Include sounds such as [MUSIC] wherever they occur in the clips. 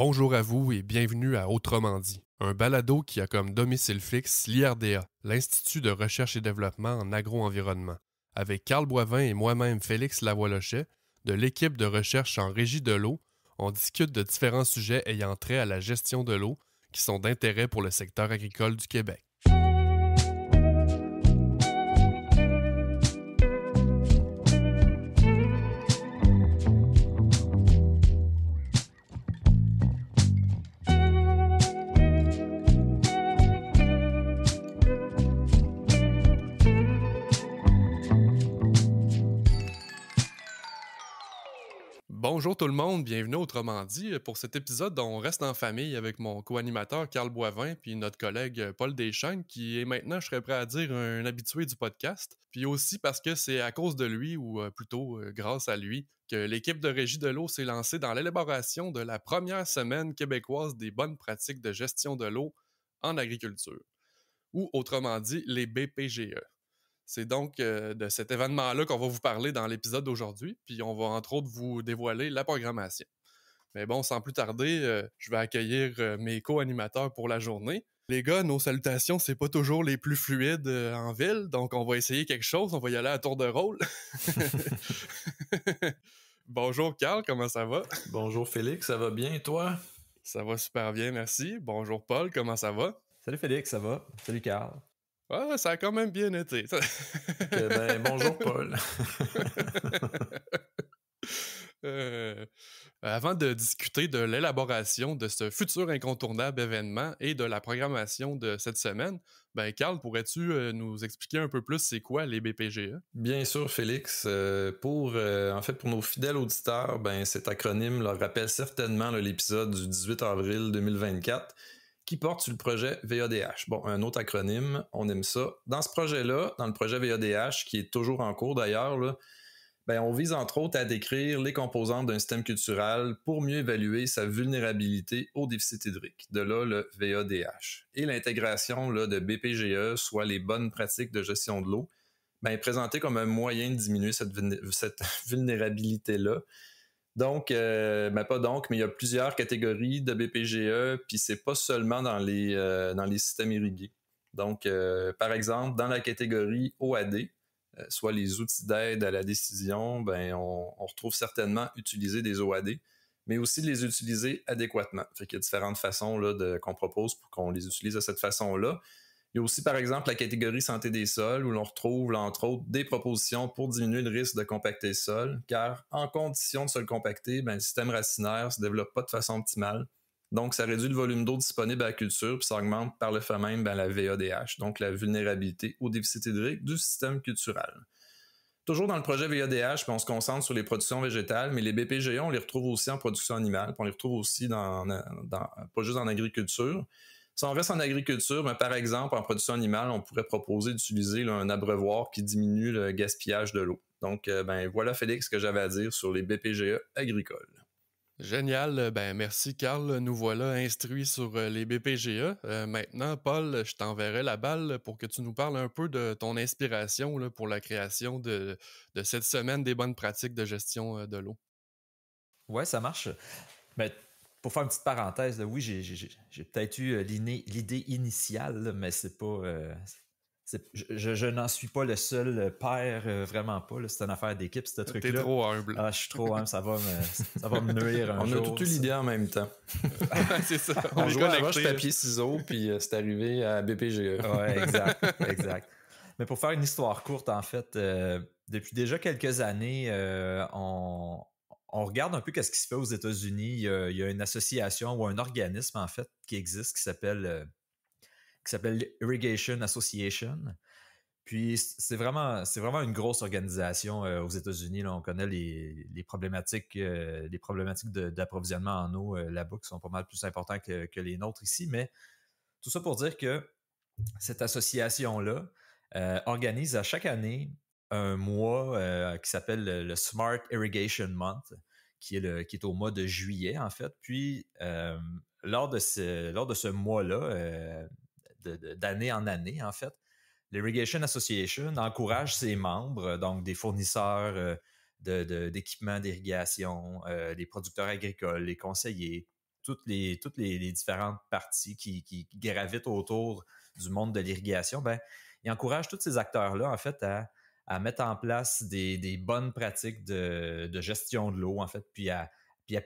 Bonjour à vous et bienvenue à Autrement dit, un balado qui a comme domicile fixe l'IRDA, l'Institut de recherche et développement en agro-environnement, avec Carl Boivin et moi-même Félix Lavoie-Lochet de l'équipe de recherche en régie de l'eau. On discute de différents sujets ayant trait à la gestion de l'eau qui sont d'intérêt pour le secteur agricole du Québec. Bonjour tout le monde, bienvenue autrement dit. Euh, pour cet épisode, on reste en famille avec mon co-animateur Carl Boivin puis notre collègue euh, Paul Deschamps qui est maintenant, je serais prêt à dire, un habitué du podcast. Puis aussi parce que c'est à cause de lui, ou euh, plutôt grâce à lui, que l'équipe de Régie de l'eau s'est lancée dans l'élaboration de la première semaine québécoise des bonnes pratiques de gestion de l'eau en agriculture, ou autrement dit les BPGE. C'est donc de cet événement-là qu'on va vous parler dans l'épisode d'aujourd'hui, puis on va entre autres vous dévoiler la programmation. Mais bon, sans plus tarder, je vais accueillir mes co-animateurs pour la journée. Les gars, nos salutations, c'est pas toujours les plus fluides en ville, donc on va essayer quelque chose, on va y aller à tour de rôle. [LAUGHS] Bonjour Carl, comment ça va? Bonjour Félix, ça va bien et toi? Ça va super bien, merci. Bonjour Paul, comment ça va? Salut Félix, ça va? Salut Carl. Ah, ça a quand même bien été. ben, bonjour, [LAUGHS] Paul. [LAUGHS] Euh, avant de discuter de l'élaboration de ce futur incontournable événement et de la programmation de cette semaine, ben Carl, pourrais-tu euh, nous expliquer un peu plus c'est quoi les BPGE? Bien sûr, Félix. Euh, pour en fait pour nos fidèles auditeurs, ben cet acronyme leur rappelle certainement l'épisode du 18 avril 2024 qui porte sur le projet VADH. Bon, un autre acronyme, on aime ça. Dans ce projet-là, dans le projet VADH, qui est toujours en cours d'ailleurs, ben, on vise entre autres à décrire les composantes d'un système culturel pour mieux évaluer sa vulnérabilité au déficit hydrique, de là le VADH. Et l'intégration de BPGE, soit les bonnes pratiques de gestion de l'eau, ben, est présentée comme un moyen de diminuer cette [LAUGHS] vulnérabilité-là donc, euh, pas donc, mais il y a plusieurs catégories de BPGE, puis c'est pas seulement dans les, euh, dans les systèmes irrigués. Donc, euh, par exemple, dans la catégorie OAD, soit les outils d'aide à la décision, ben, on, retrouve certainement utiliser des OAD, mais aussi les utiliser adéquatement. Fait qu'il y a différentes façons qu'on propose pour qu'on les utilise de cette façon-là. Il y a aussi, par exemple, la catégorie santé des sols, où l'on retrouve, entre autres, des propositions pour diminuer le risque de compacter le sol, car en condition de sol compacté, compacter, ben, le système racinaire ne se développe pas de façon optimale. Donc, ça réduit le volume d'eau disponible à la culture, puis ça augmente par le fait même ben, la VADH, donc la vulnérabilité au déficit hydrique du système cultural. Toujours dans le projet VADH, ben, on se concentre sur les productions végétales, mais les BPGE, on les retrouve aussi en production animale, puis on les retrouve aussi dans, pas juste en agriculture. Si on reste en agriculture, mais ben, par exemple, en production animale, on pourrait proposer d'utiliser un abreuvoir qui diminue le gaspillage de l'eau. Donc, euh, ben, voilà, Félix, ce que j'avais à dire sur les BPGE agricoles. Génial. Ben, merci, Carl. Nous voilà instruits sur euh, les BPGE. Euh, maintenant, Paul, je t'enverrai la balle pour que tu nous parles un peu de ton inspiration pour la création de, cette semaine des bonnes pratiques de gestion de l'eau. Ouais, ça marche. Ben, pour faire une petite parenthèse, oui, j'ai peut-être eu euh, l'idée initiale, mais c'est pas. Euh, je, n'en suis pas le seul euh, père, vraiment pas. C'est une affaire d'équipe, ce truc-là. T'es trop humble. Ah, je suis trop humble, ça va me, ça va me nuire un [LAUGHS] On a tout eu l'idée en même temps. [LAUGHS] c'est ça. On, joue jouait à papier, ciseaux, puis c'est arrivé à BPGE. Oui, [LAUGHS] exact, exact. Mais pour faire une histoire courte, en fait, depuis déjà quelques années, on, on regarde un peu qu'est-ce qui se fait aux États-Unis. Il, y a une association ou un organisme, en fait, qui existe, qui s'appelle euh, qui s'appelle Irrigation Association. Puis c'est vraiment, c'est vraiment une grosse organisation euh, aux États-Unis. Là, on connaît les, problématiques, euh, problématiques d'approvisionnement en eau là-bas qui sont pas mal plus importantes que, que, les nôtres ici. Mais tout ça pour dire que cette association-là organise à chaque année un mois qui s'appelle le Smart Irrigation Month qui est, le, qui est au mois de juillet, en fait. Puis, euh, lors, de ce, lors de ce mois-là, euh, d'année en année, en fait, l'Irrigation Association encourage ses membres, donc des fournisseurs euh, d'équipements de, d'irrigation, des producteurs agricoles, les conseillers, toutes les, toutes les, différentes parties qui, gravitent autour du monde de l'irrigation, ben, il encourage tous ces acteurs-là, en fait, à à mettre en place des, bonnes pratiques de, gestion de l'eau, en fait, puis à,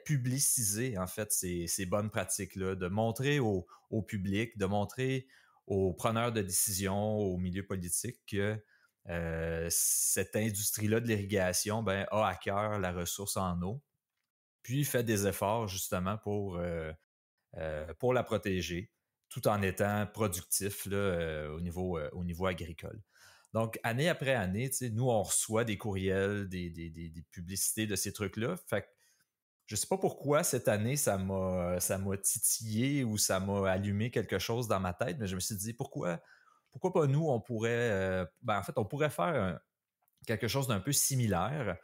publiciser, en fait, ces, bonnes pratiques-là, de montrer au, public, de montrer aux preneurs de décision, au milieu politique que euh, cette industrie-là de l'irrigation ben, a à cœur la ressource en eau, puis fait des efforts justement pour, euh, euh, la protéger, tout en étant productif au niveau agricole. Donc, année après année, nous, on reçoit des courriels, des, publicités de ces trucs-là. Fait ne je sais pas pourquoi cette année, ça m'a, titillé ou ça m'a allumé quelque chose dans ma tête, mais je me suis dit, pourquoi, pourquoi pas nous, on pourrait, euh, ben, en fait, on pourrait faire quelque chose d'un peu similaire.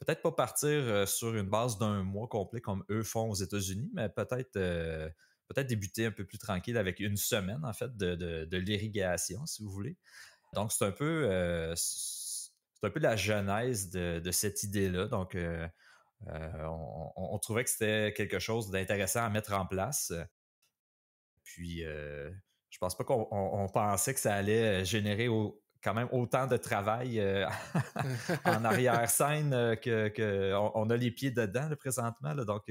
Peut-être pas partir euh, sur une base d'un mois complet comme eux font aux États-Unis, mais peut-être euh, peut-être débuter un peu plus tranquille avec une semaine en fait de l'irrigation, si vous voulez. Donc, c'est un peu euh, c'est un peu la genèse de, de cette idée-là. Donc, euh, euh, on, trouvait que c'était quelque chose d'intéressant à mettre en place. Puis, je pense pas qu'on pensait que ça allait générer quand même autant de travail [LAUGHS] en [LAUGHS] arrière-scène qu'on que, a les pieds dedans présentement. Là, donc,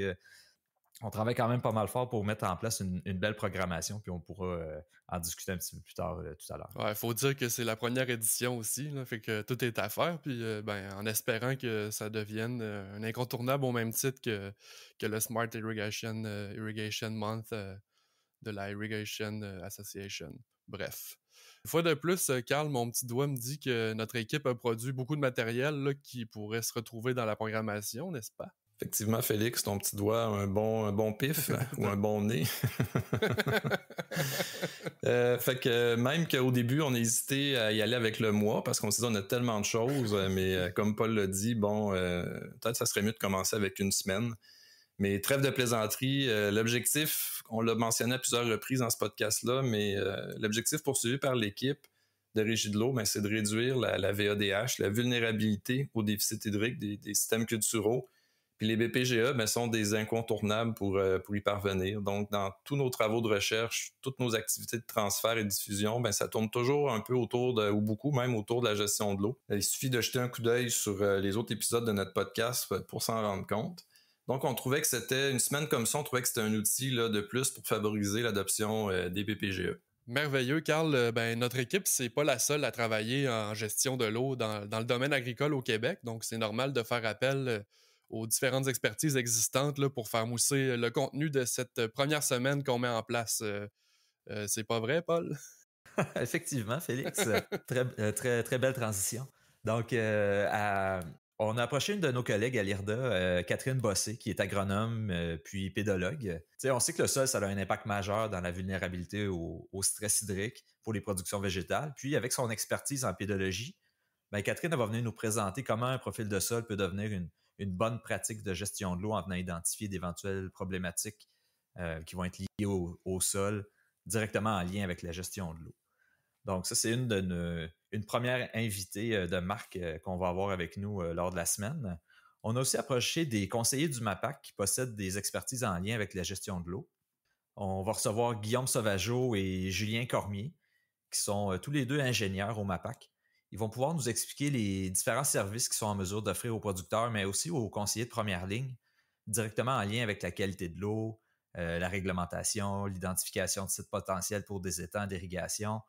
on travaille quand même pas mal fort pour mettre en place une, belle programmation, puis on pourra euh, en discuter un petit peu plus tard euh, tout à l'heure. Il faut dire que c'est la première édition aussi, fait que tout est à faire, puis euh, ben, en espérant que ça devienne un incontournable au même titre que, que le Smart Irrigation, Irrigation Month de la Irrigation Association. Bref. Une fois de plus, Carl, mon petit doigt me dit que notre équipe a produit beaucoup de matériel qui pourrait se retrouver dans la programmation, n'est-ce pas? Effectivement, Félix, ton petit doigt, un bon, un bon pif [LAUGHS] ou un bon nez. [LAUGHS] Euh, fait que même qu'au début, on hésitait à y aller avec le mois parce qu'on s'est dit on a tellement de choses, euh, mais euh, comme Paul l'a dit, bon, peut-être ça serait mieux de commencer avec une semaine. Mais trêve de plaisanterie, l'objectif, on l'a mentionné à plusieurs reprises dans ce podcast-là, mais l'objectif poursuivi par l'équipe, de régie de l'eau, ben, c'est de réduire la, VADH, la vulnérabilité au déficit hydrique des, systèmes culturaux les BPGE ben, sont des incontournables euh, pour, y parvenir. Donc, dans tous nos travaux de recherche, toutes nos activités de transfert et diffusion, ben, ça tourne toujours un peu autour de, ou beaucoup même autour de la gestion de l'eau. Il suffit de jeter un coup d'œil sur euh, les autres épisodes de notre podcast euh, pour s'en rendre compte. Donc, on trouvait que c'était une semaine comme ça, on trouvait que c'était un outil de plus pour favoriser l'adoption des BPGE. Merveilleux, Carl. Ben, notre équipe, c'est pas la seule à travailler en gestion de l'eau dans, dans, le domaine agricole au Québec, donc c'est normal de faire appel aux différentes expertises existantes là, pour faire mousser le contenu de cette première semaine qu'on met en place. c'est pas vrai, Paul? [LAUGHS] Effectivement, Félix. très, très, très belle transition. Donc, on a approché une de nos collègues à l'IRDA, Catherine Bossé, qui est agronome puis pédologue. on sait que le sol, ça a un impact majeur dans la vulnérabilité au, stress hydrique pour les productions végétales. Puis, avec son expertise en pédologie, ben, Catherine va venir nous présenter comment un profil de sol peut devenir une, une bonne pratique de gestion de l'eau en venant identifier d'éventuelles problématiques euh, qui vont être liées au, sol directement en lien avec la gestion de l'eau. Donc, ça, c'est une, une première invitée euh, de marque euh, qu'on va avoir avec nous lors de la semaine. On a aussi approché des conseillers du MAPAC qui possèdent des expertises en lien avec la gestion de l'eau. On va recevoir Guillaume Sauvageau et Julien Cormier, qui sont tous les deux ingénieurs au MAPAC. Ils vont pouvoir nous expliquer les différents services qu'ils sont en mesure d'offrir aux producteurs, mais aussi aux conseillers de première ligne, directement en lien avec la qualité de l'eau, euh, la réglementation, l'identification de sites potentiels pour des étangs d'irrigation,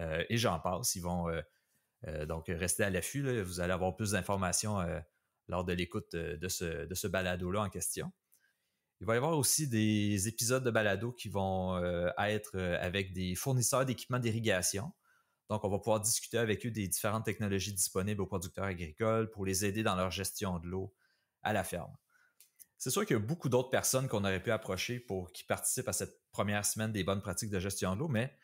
euh, et j'en passe. Ils vont euh, donc rester à l'affût. Vous allez avoir plus d'informations lors de l'écoute de ce, de ce balado-là en question. Il va y avoir aussi des épisodes de balado qui vont être avec des fournisseurs d'équipements d'irrigation donc, on va pouvoir discuter avec eux des différentes technologies disponibles aux producteurs agricoles pour les aider dans leur gestion de l'eau à la ferme. C'est sûr qu'il y a beaucoup d'autres personnes qu'on aurait pu approcher pour qui participent à cette première semaine des bonnes pratiques de gestion de l'eau, mais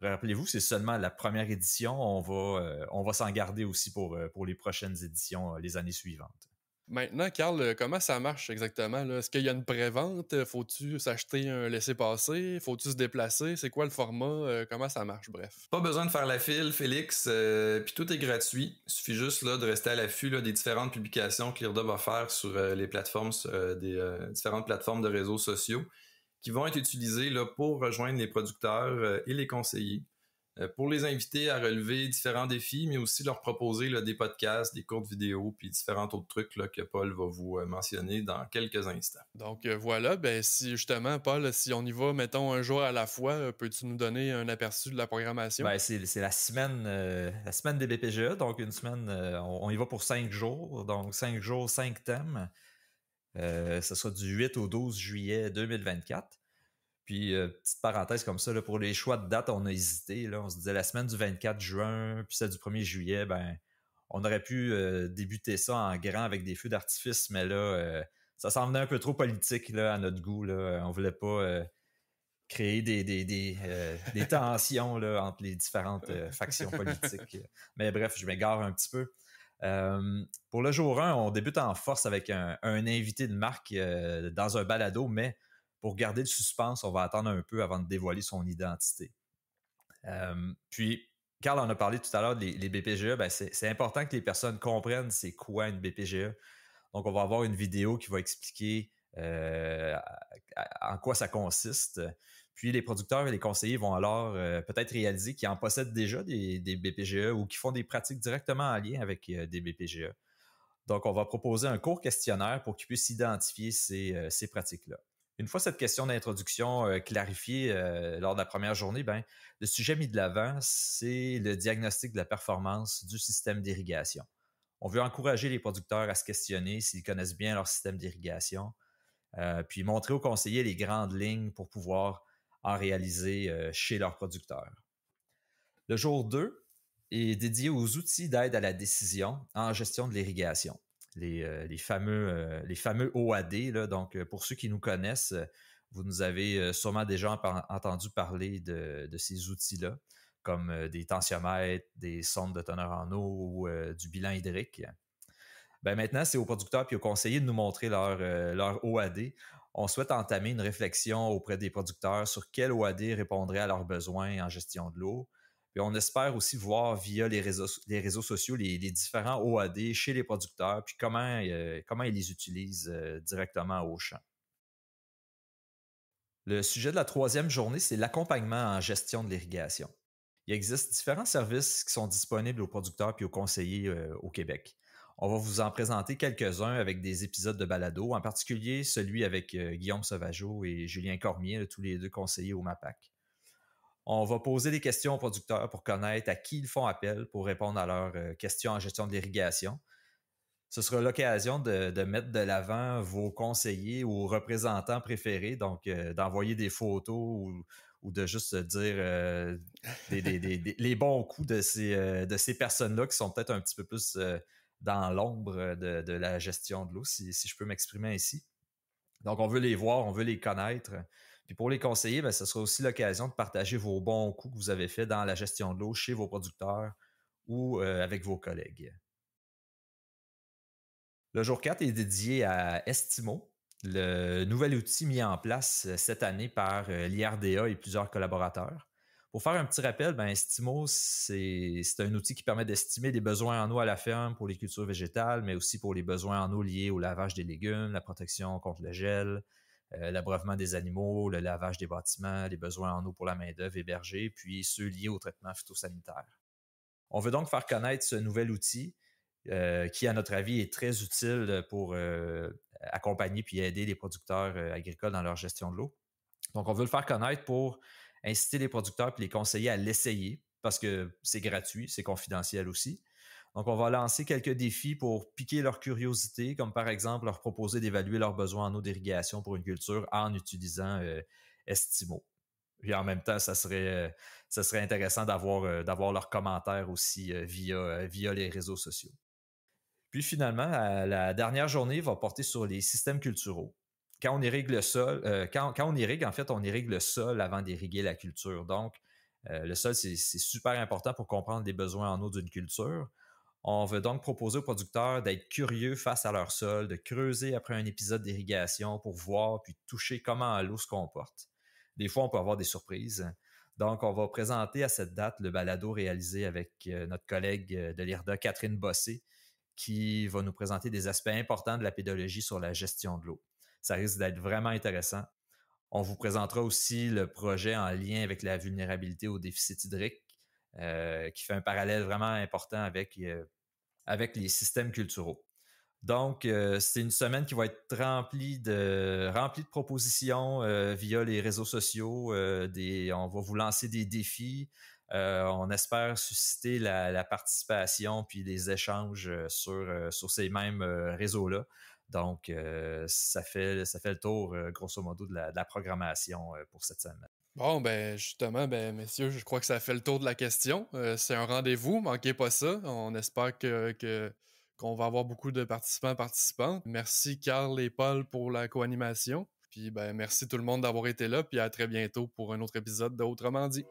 rappelez-vous, c'est seulement la première édition. On va, euh, va s'en garder aussi pour, euh, pour les prochaines éditions, euh, les années suivantes. Maintenant, Carl, euh, comment ça marche exactement? Est-ce qu'il y a une pré-vente? Euh, faut-tu s'acheter un laissez-passer? Faut-tu se déplacer? C'est quoi le format? Euh, comment ça marche? Bref. Pas besoin de faire la file, Félix. Puis tout est gratuit. Il suffit juste là, de rester à l'affût des différentes publications que l'IRDA va faire sur les plateformes, des différentes plateformes de réseaux sociaux qui vont être utilisées là, pour rejoindre les producteurs et les conseillers. Euh, pour les inviter à relever différents défis, mais aussi leur proposer des podcasts, des courtes vidéos, puis différents autres trucs que Paul va vous euh, mentionner dans quelques instants. Donc euh, voilà, ben, si justement, Paul, si on y va, mettons un jour à la fois, peux-tu nous donner un aperçu de la programmation? Ben, c'est la semaine la semaine des BPGE, donc une semaine, on, y va pour cinq jours, donc cinq jours, cinq thèmes. ce sera du 8 au 12 juillet 2024. Puis, euh, petite parenthèse comme ça, pour les choix de date, on a hésité. Là, on se disait la semaine du 24 juin, puis celle du 1er juillet, ben, on aurait pu euh, débuter ça en grand avec des feux d'artifice, mais là, euh, ça semblait un peu trop politique là, à notre goût. Là. On voulait pas créer des, des, tensions entre les différentes factions politiques. [LAUGHS] Mais bref, je m'égare un petit peu. pour le jour 1, on débute en force avec un, invité de marque dans un balado, mais pour garder le suspense, on va attendre un peu avant de dévoiler son identité. puis, Carl on a parlé tout à l'heure, des BPGE, ben, c'est important que les personnes comprennent c'est quoi une BPGE. Donc, on va avoir une vidéo qui va expliquer euh, en quoi ça consiste. Puis les producteurs et les conseillers vont alors euh, peut-être réaliser qu'ils en possèdent déjà des, BPGE ou qui font des pratiques directement en lien avec euh, des BPGE. Donc, on va proposer un court questionnaire pour qu'ils puissent identifier ces pratiques-là. Une fois cette question d'introduction euh, clarifiée euh, lors de la première journée, ben, le sujet mis de l'avant, c'est le diagnostic de la performance du système d'irrigation. On veut encourager les producteurs à se questionner s'ils connaissent bien leur système d'irrigation, euh, puis montrer aux conseillers les grandes lignes pour pouvoir en réaliser chez leurs producteurs. Le jour 2 est dédié aux outils d'aide à la décision en gestion de l'irrigation. Euh, les, fameux, euh, OAD. Donc, euh, pour ceux qui nous connaissent, vous nous avez sûrement déjà entendu parler de, ces outils-là, comme des tensiomètres, des sondes de teneur en eau ou du bilan hydrique. Ben, maintenant, c'est aux producteurs et aux conseillers de nous montrer leur, leur OAD. On souhaite entamer une réflexion auprès des producteurs sur quel OAD répondrait à leurs besoins en gestion de l'eau, on espère aussi voir via les réseaux, sociaux les, les différents OAD chez les producteurs, puis comment, euh, comment ils les utilisent euh, directement au champ. Le sujet de la troisième journée, c'est l'accompagnement en gestion de l'irrigation. Il existe différents services qui sont disponibles aux producteurs puis aux conseillers euh, au Québec. On va vous en présenter quelques-uns avec des épisodes de balado, en particulier celui avec Guillaume Sauvageau et Julien Cormier, tous les deux conseillers au MAPAC. On va poser des questions aux producteurs pour connaître à qui ils font appel pour répondre à leurs euh, questions en gestion de l'irrigation. Ce sera l'occasion de, mettre de l'avant vos conseillers ou représentants préférés, donc euh, d'envoyer des photos ou, de juste dire euh, les bons coups de ces, de ces personnes-là qui sont peut-être un petit peu plus dans l'ombre de, la gestion de l'eau, si, si, je peux m'exprimer ainsi. Donc, on veut les voir, on veut les connaître. Puis pour les conseillers, ben, ce sera aussi l'occasion de partager vos bons coups que vous avez faits dans la gestion de l'eau chez vos producteurs ou euh, avec vos collègues. Le jour 4 est dédié à Estimo, le nouvel outil mis en place euh, cette année par euh, l'IRDA et plusieurs collaborateurs. Pour faire un petit rappel, ben, Estimo, c'est un outil qui permet d'estimer les besoins en eau à la ferme pour les cultures végétales, mais aussi pour les besoins en eau liés au lavage des légumes, la protection contre le gel, euh, l'abreuvement des animaux, le lavage des bâtiments, les besoins en eau pour la main-d'œuvre hébergée, puis ceux liés au traitement phytosanitaire. On veut donc faire connaître ce nouvel outil euh, qui, à notre avis, est très utile pour euh, accompagner puis aider les producteurs agricoles dans leur gestion de l'eau. Donc, on veut le faire connaître pour inciter les producteurs et les conseiller à l'essayer parce que c'est gratuit, c'est confidentiel aussi. Donc, on va lancer quelques défis pour piquer leur curiosité, comme par exemple leur proposer d'évaluer leurs besoins en eau d'irrigation pour une culture en utilisant euh, Estimo. Puis en même temps, ça serait, euh, intéressant euh, d'avoir, leurs commentaires aussi via, les réseaux sociaux. Puis finalement, la dernière journée va porter sur les systèmes culturaux. Quand on irrigue le sol, quand, on irrigue, en fait, on irrigue le sol avant d'irriguer la culture. Donc, le sol, c'est super important pour comprendre les besoins en eau d'une culture. On veut donc proposer aux producteurs d'être curieux face à leur sol, de creuser après un épisode d'irrigation pour voir puis toucher comment l'eau se comporte. Des fois, on peut avoir des surprises. Donc, on va présenter à cette date le balado réalisé avec euh, notre collègue euh, de l'IRDA, Catherine Bossé, qui va nous présenter des aspects importants de la pédologie sur la gestion de l'eau. Ça risque d'être vraiment intéressant. On vous présentera aussi le projet en lien avec la vulnérabilité au déficit hydrique, euh, qui fait un parallèle vraiment important avec avec les systèmes culturaux. Donc, euh, c'est une semaine qui va être remplie de, remplie de propositions euh, via les réseaux sociaux. Euh, on va vous lancer des défis. on espère susciter la, participation puis les échanges sur, sur ces mêmes réseaux-là. Donc, ça, fait, ça fait le tour, grosso modo, de la programmation pour cette semaine. Bon, ben justement, ben messieurs, je crois que ça fait le tour de la question. Euh, c'est un rendez-vous, manquez pas ça. On espère que, que qu'on va avoir beaucoup de participants participants. Merci Carl et Paul pour la co-animation. Puis ben merci tout le monde d'avoir été là, puis à très bientôt pour un autre épisode d'autrement dit.